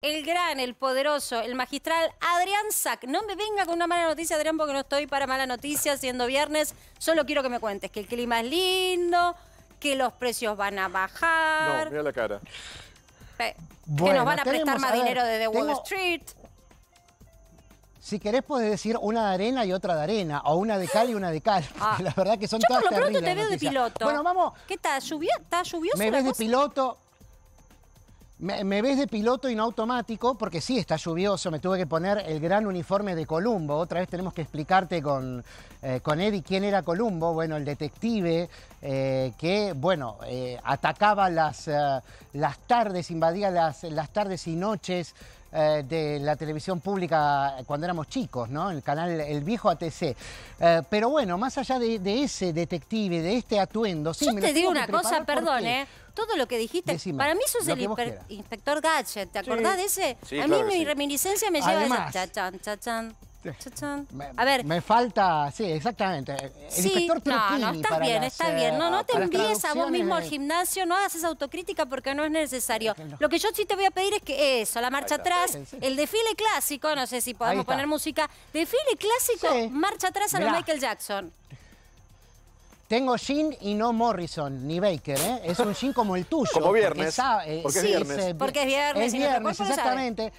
el gran, el poderoso, el magistral Adrián Sack. No me venga con una mala noticia, Adrián, porque no estoy para mala noticia, siendo viernes. Solo quiero que me cuentes que el clima es lindo, que los precios van a bajar. No, mira la cara. que nos van a prestar más dinero desde Wall Street. Si querés podés decir una de arena y otra de arena, o una de cal y una de cal. Ah. La verdad que son Yo todas por lo pronto te veo de piloto. Bueno, vamos. ¿Qué está? ¿Está lluvioso? Me ves de piloto, me, ves de piloto y automático, porque sí, está lluvioso, me tuve que poner el gran uniforme de Columbo. Otra vez tenemos que explicarte con, eh, con Eddie quién era Columbo, bueno, el detective eh, que, bueno, eh, atacaba las, las tardes, invadía las, las tardes y noches eh, de la televisión pública cuando éramos chicos, ¿no? El canal El Viejo ATC. Eh, pero bueno, más allá de, ese detective, de este atuendo... Sí, Yo me te digo una cosa, perdón, ¿eh? Todo lo que dijiste, para mí sos el inspector Gadget, ¿te acordás de ese? a mí mi reminiscencia me lleva a cha chan, cha chan. Me, a ver. Me falta, sí, exactamente. El inspector No, no, estás bien, está bien. No, eh, no te envíes a vos mismo al gimnasio, no haces autocrítica porque no es necesario. Lo que yo sí te voy a pedir es que eso, la marcha atrás, el desfile clásico, no sé si podemos poner música, desfile clásico, marcha atrás a Michael Jackson. Tengo jean y no Morrison, ni Baker, ¿eh? Es un jean como el tuyo. Como viernes. Porque, eh, es viernes. porque es viernes. Es viernes, exactamente.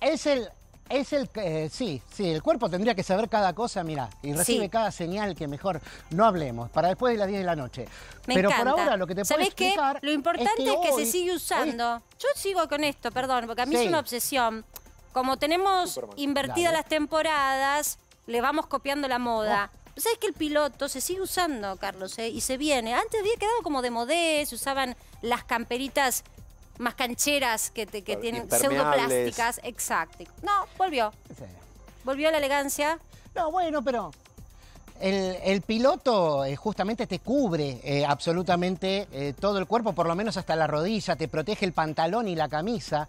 Es el es el sí, sí, el cuerpo tendría que saber cada cosa, mira, y recibe cada señal que mejor no hablemos, para después de las 10 de la noche. Pero por ahora lo que te puedo explicar Lo importante es que, se sigue usando. Yo sigo con esto, perdón, porque a mí es una obsesión. Como tenemos invertidas las temporadas, le vamos copiando la moda. Oh. ¿Sabes que el piloto se sigue usando, Carlos? Eh? Y se viene. Antes había quedado como de modés se usaban las camperitas más cancheras que, te, que tienen pseudoplásticas. Exacto. No, volvió. Volvió la elegancia. No, bueno, pero el, piloto eh, justamente te cubre eh, absolutamente eh, todo el cuerpo, por lo menos hasta la rodilla, te protege el pantalón y la camisa.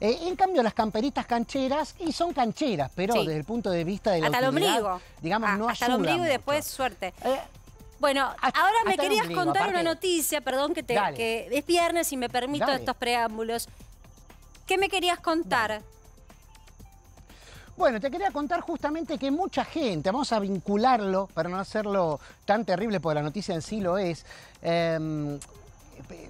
en cambio, las camperitas cancheras, y son cancheras, pero desde el punto de vista del la hasta el ombligo. digamos, ah, no hasta el ombligo y después suerte. Bueno, ahora me querías contar una noticia, perdón que te que es viernes y me permito estos preámbulos. ¿Qué me querías contar? Bueno, te quería contar justamente que mucha gente, vamos a vincularlo para no hacerlo tan terrible porque la noticia en sí lo es, em,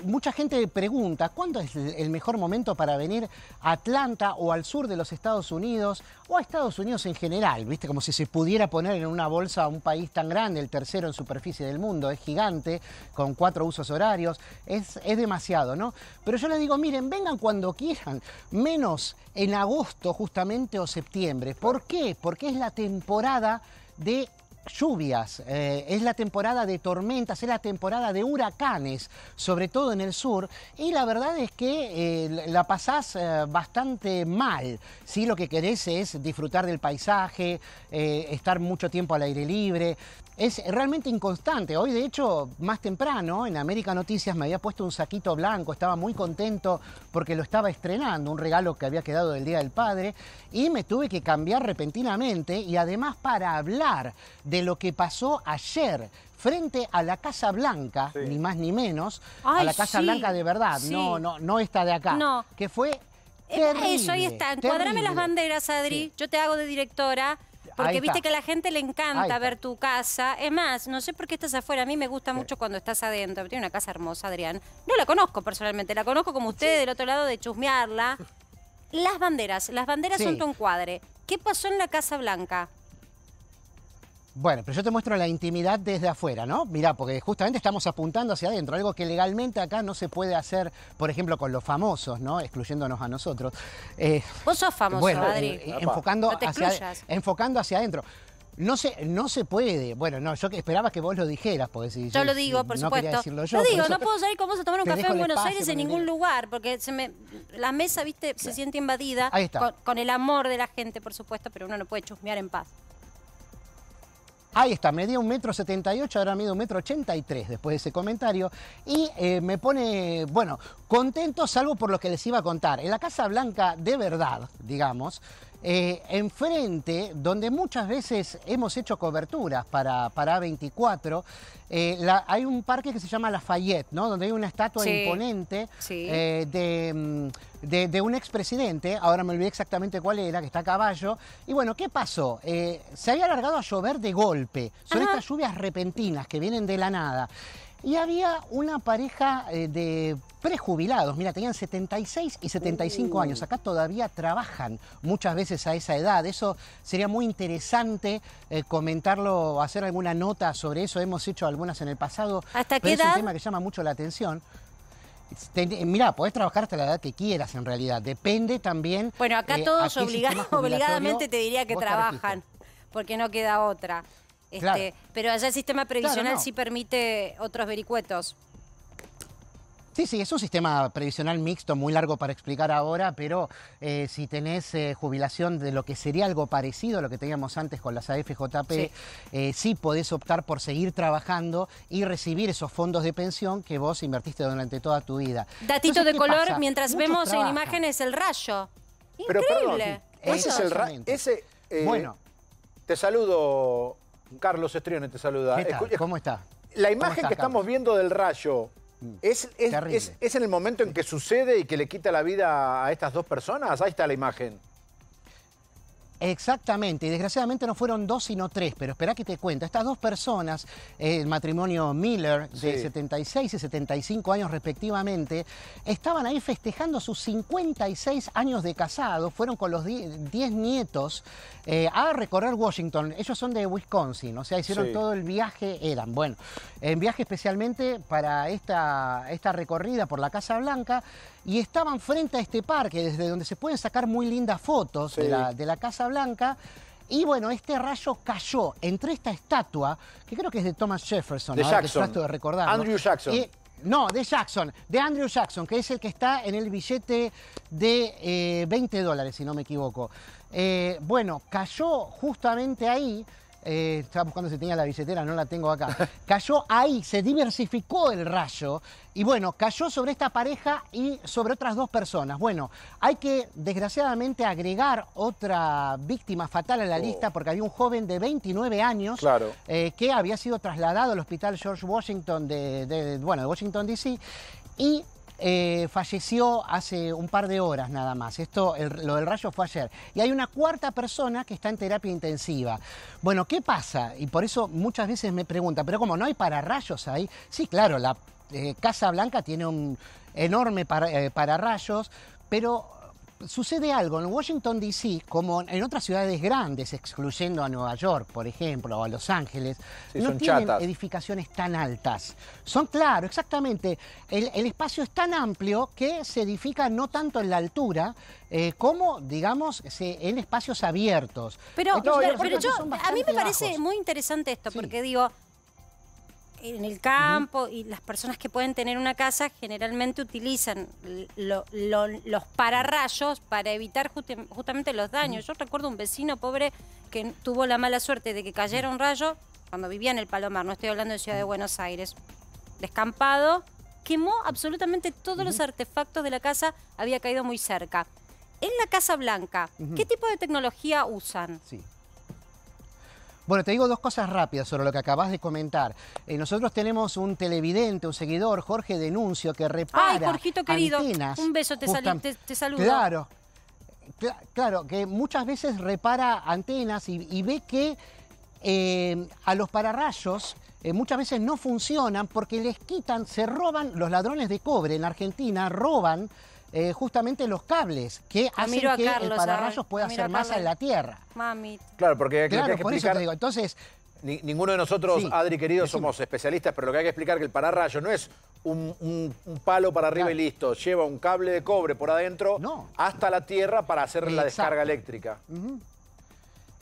mucha gente pregunta, ¿cuándo es el mejor momento para venir a Atlanta o al sur de los Estados Unidos o a Estados Unidos en general? ¿Viste? Como si se pudiera poner en una bolsa a un país tan grande, el tercero en superficie del mundo, es gigante, con cuatro usos horarios, es, es demasiado, ¿no? Pero yo les digo, miren, vengan cuando quieran, menos en agosto justamente o septiembre. ¿Por qué? Porque es la temporada de lluvias, eh, es la temporada de tormentas, es la temporada de huracanes, sobre todo en el sur, y la verdad es que eh, la pasás eh, bastante mal. Si Lo que querés es disfrutar del paisaje, estar mucho tiempo al aire libre. Es realmente inconstante. Hoy, de hecho, más temprano en América Noticias me había puesto un saquito blanco, estaba muy contento porque lo estaba estrenando, un regalo que había quedado del Día del Padre, y me tuve que cambiar repentinamente y además para hablar de de lo que pasó ayer frente a la Casa Blanca, ni más ni menos, a la Casa Blanca de verdad, no, no, no esta de acá, no. que fue eh, eh, Eso, ahí está, encuadrame las banderas, Adri, yo te hago de directora. Porque viste que a la gente le encanta ver tu casa. Es más, no sé por qué estás afuera. A mí me gusta mucho cuando estás adentro. Tiene una casa hermosa, Adrián. No la conozco personalmente. La conozco como usted del otro lado de chusmearla. Las banderas. Las banderas son tu cuadre ¿Qué pasó en la Casa Blanca? Bueno, pero yo te muestro la intimidad desde afuera, ¿no? Mirá, porque justamente estamos apuntando hacia adentro, algo que legalmente acá no se puede hacer, por ejemplo, con los famosos, ¿no? Excluyéndonos a nosotros. Eh, vos sos famoso, Adri. Eh, enfocando, te hacia, enfocando hacia adentro. No se, no se puede. Bueno, no, yo esperaba que vos lo dijeras, porque si yo, lo digo, por supuesto. yo, digo, no puedo salir con vos a tomar un café en Buenos Aires en ningún lugar, porque se me, la mesa, viste, se siente invadida Ahí está. con, el amor de la gente, por supuesto, pero uno no puede chusmear en paz. Ahí está, medía un metro setenta ocho, ahora mide un metro ochenta y tres, después de ese comentario. Y eh, me pone, bueno, contento salvo por lo que les iba a contar. En la Casa Blanca de verdad, digamos, eh, enfrente, donde muchas veces hemos hecho coberturas para, para A24, eh, hay un parque que se llama Lafayette, ¿no? donde hay una estatua imponente eh, mm, de, un expresidente, ahora me olvidé exactamente cuál era, que está a caballo. Y bueno, ¿qué pasó? se había alargado a llover de golpe, son estas lluvias repentinas que vienen de la nada. Y había una pareja eh, de prejubilados, mira, tenían 76 y 75 años, uh. acá todavía trabajan muchas veces a esa edad, eso sería muy interesante eh, comentarlo, hacer alguna nota sobre eso, hemos hecho algunas en el pasado, es un tema que llama mucho la atención. Eh, mira, podés trabajar hasta la edad que quieras en realidad, depende también... Bueno, acá todos obligadamente te diría que trabajan, porque no queda otra. Este, pero allá el sistema previsional sí permite otros vericuetos. Sí, sí, es un sistema previsional mixto, muy largo para explicar ahora, pero eh, si tenés eh, jubilación de lo que sería algo parecido a lo que teníamos antes con las AFJP, eh, sí. podés optar por seguir trabajando y recibir esos fondos de pensión que vos invertiste durante toda tu vida. Datito de color, mientras vemos en imágenes el rayo. Increíble. ese es el rayo. bueno. Te saludo, Carlos Estrione te saluda. ¿Cómo está? La imagen que estamos viendo del rayo, mm, es, en el momento en que sucede y que le quita la vida a estas dos personas? Ahí está la imagen. Exactamente, y desgraciadamente no fueron dos sino tres, pero espera que te cuento. Estas dos personas, eh, el matrimonio Miller de 76 y 75 años respectivamente, estaban ahí festejando sus 56 años de casado, fueron con los 10 nietos eh, a recorrer Washington. Ellos son de Wisconsin, o sea, hicieron todo el viaje, eran, bueno, en viaje especialmente para esta, esta recorrida por la Casa Blanca y estaban frente a este parque, desde donde se pueden sacar muy lindas fotos de, la, Casa Blanca. Y bueno, este rayo cayó entre esta estatua, que creo que es de Thomas Jefferson, de Jackson. Andrew Jackson. Eh, no, de Jackson, de Andrew Jackson, que es el que está en el billete de 20 eh, dólares, si no me equivoco. Eh, bueno, cayó justamente ahí eh, estaba buscando si tenía la billetera, no la tengo acá. cayó ahí, se diversificó el rayo y bueno, cayó sobre esta pareja y sobre otras dos personas. Bueno, hay que desgraciadamente agregar otra víctima fatal a la oh. lista porque había un joven de 29 años eh, que había sido trasladado al hospital George Washington de, bueno, de Washington DC eh, falleció hace un par de horas nada más. Esto, lo del rayo fue ayer. Y hay una cuarta persona que está en terapia intensiva. Bueno, ¿qué pasa? Y por eso muchas veces me preguntan, pero como no hay pararrayos ahí, sí, claro, la eh, Casa Blanca tiene un enorme para, eh, pararrayos, pero sucede algo. En Washington, D.C., como en otras ciudades grandes, excluyendo a Nueva York, por ejemplo, o a Los Ángeles, no tienen edificaciones tan altas. Son, claro, exactamente. El, espacio es tan amplio que se edifica no tanto en la altura eh, como, digamos, en espacios abiertos. Pero, yo, a mí me parece muy interesante esto, porque digo, en el campo y las personas que pueden tener una casa generalmente utilizan los pararrayos para evitar justamente los daños. Yo recuerdo un vecino pobre que tuvo la mala suerte de que cayera un rayo cuando vivía en el Palomar, no estoy hablando de Ciudad de Buenos Aires, descampado, quemó absolutamente todos los artefactos de la casa, había caído muy cerca. En la Casa Blanca, ¿qué tipo de tecnología usan? Sí. Bueno, te digo dos cosas rápidas sobre lo que acabas de comentar. Eh, nosotros tenemos un televidente, un seguidor, Jorge Denuncio, que repara Ay, Jorgito querido, un beso, te, saluda. Claro, claro, que muchas veces repara antenas y, ve que eh, a los pararrayos eh, muchas veces no funcionan porque les quitan, se roban, los ladrones de cobre en Argentina roban eh, justamente los cables que ah, hacen que el pararrayos pueda hacer masa en la Tierra. Mami. Claro, porque hay que por eso digo. Entonces, ninguno de nosotros, Adri querido, somos especialistas, pero lo que hay que explicar es que el pararrayo no es un, palo para arriba y listo. Lleva un cable de cobre por adentro hasta la tierra para hacer la descarga eléctrica.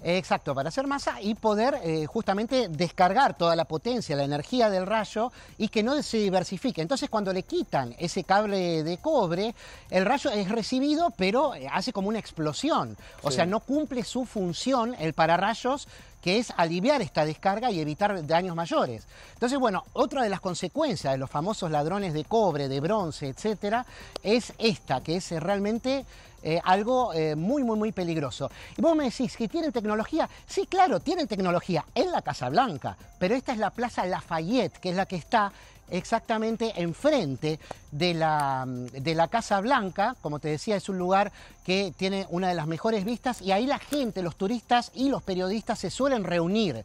Exacto, para hacer masa y poder eh, justamente descargar toda la potencia, la energía del rayo y que no se diversifique. Entonces cuando le quitan ese cable de cobre, el rayo es recibido pero eh, hace como una explosión. O sea, no cumple su función el pararrayos que es aliviar esta descarga y evitar daños mayores. Entonces, bueno, otra de las consecuencias de los famosos ladrones de cobre, de bronce, etcétera, es esta, que es realmente eh, algo eh, muy, muy, muy peligroso. Y vos me decís que tienen tecnología. Sí, claro, tienen tecnología en la Casa Blanca, pero esta es la Plaza Lafayette, que es la que está exactamente enfrente de la, mm, de la, Casa Blanca. Como te decía, es un lugar que tiene una de las mejores vistas y ahí la gente, los turistas y los periodistas se suelen reunir.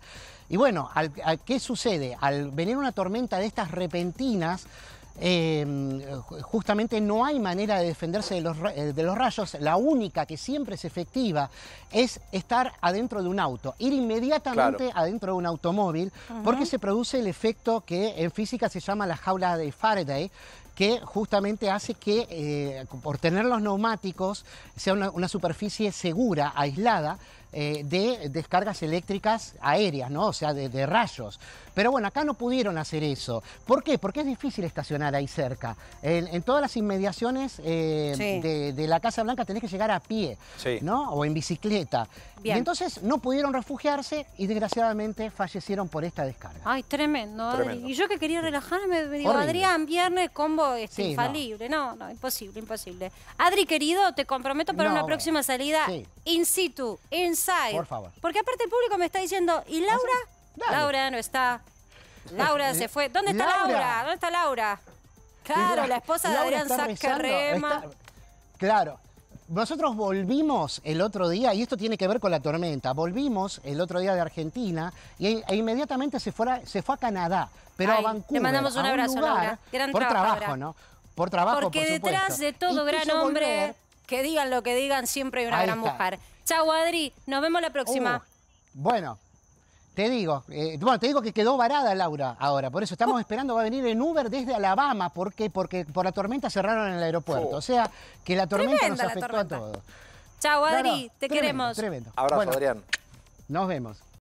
Y bueno, ¿qué sucede? Al venir una tormenta de estas repentinas, Em, justamente no hay manera de defenderse de los, eh, de los, rayos, la única que siempre es efectiva es estar adentro de un auto, ir inmediatamente adentro de un automóvil, porque se produce el efecto que en física se llama la jaula de Faraday, que justamente hace que, eh, por tener los neumáticos, sea una, superficie segura, aislada, eh, de descargas eléctricas aéreas, ¿no? O sea, de, rayos. Pero bueno, acá no pudieron hacer eso. ¿Por qué? Porque es difícil estacionar ahí cerca. En, todas las inmediaciones eh, de, la Casa Blanca tenés que llegar a pie, ¿no? O en bicicleta. Y entonces no pudieron refugiarse y desgraciadamente fallecieron por esta descarga. Ay, tremendo. Y yo que quería relajarme, me digo, Adrián, viernes, vos. Este, infalible. No. no. imposible, imposible. Adri, querido, te comprometo para una próxima salida in situ, inside. Por favor. Porque aparte el público me está diciendo, ¿y ¿Ah, Laura? Laura no está. Laura se fue. ¿Dónde está Laura? ¿Dónde está Laura? Claro, la esposa de Adrián Sacarrema. Claro, nosotros volvimos el otro día, y esto tiene que ver con la tormenta, volvimos el otro día de Argentina y, e, e inmediatamente se, se fue a Canadá, pero a Vancouver. Le mandamos un abrazo, por trabajo, ¿no? Por trabajo, Porque detrás de todo gran hombre, que digan lo que digan, siempre hay una gran mujer. Chao, Adri. Nos vemos la próxima. Uh, bueno. Te digo, eh, bueno, te digo que quedó varada Laura ahora, por eso estamos esperando, va a venir en Uber desde Alabama, ¿por qué? Porque por la tormenta cerraron el aeropuerto, oh. o sea que la tormenta nos afectó a todos. Chao Adri, te queremos. Tremendo. Abrazo Adrián. Nos vemos.